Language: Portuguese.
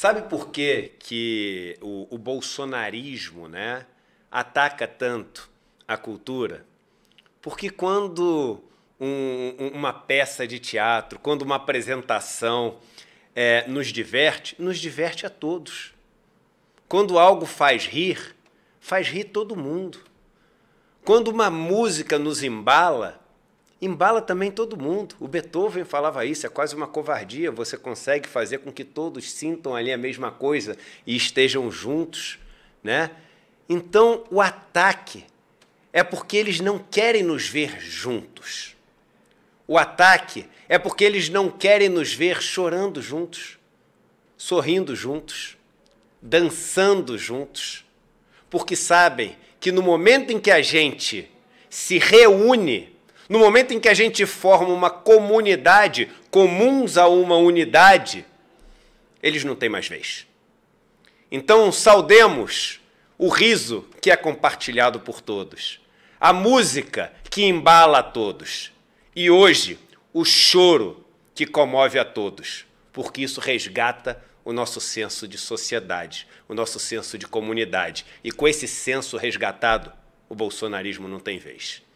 Sabe por que, que o, o bolsonarismo né, ataca tanto a cultura? Porque quando um, uma peça de teatro, quando uma apresentação é, nos diverte, nos diverte a todos. Quando algo faz rir, faz rir todo mundo. Quando uma música nos embala, embala também todo mundo. O Beethoven falava isso, é quase uma covardia. Você consegue fazer com que todos sintam ali a mesma coisa e estejam juntos, né? Então, o ataque é porque eles não querem nos ver juntos. O ataque é porque eles não querem nos ver chorando juntos, sorrindo juntos, dançando juntos, porque sabem que no momento em que a gente se reúne, no momento em que a gente forma uma comunidade comuns a uma unidade, eles não têm mais vez. Então, saudemos o riso que é compartilhado por todos, a música que embala a todos, e hoje, o choro que comove a todos, porque isso resgata o nosso senso de sociedade, o nosso senso de comunidade. E com esse senso resgatado, o bolsonarismo não tem vez.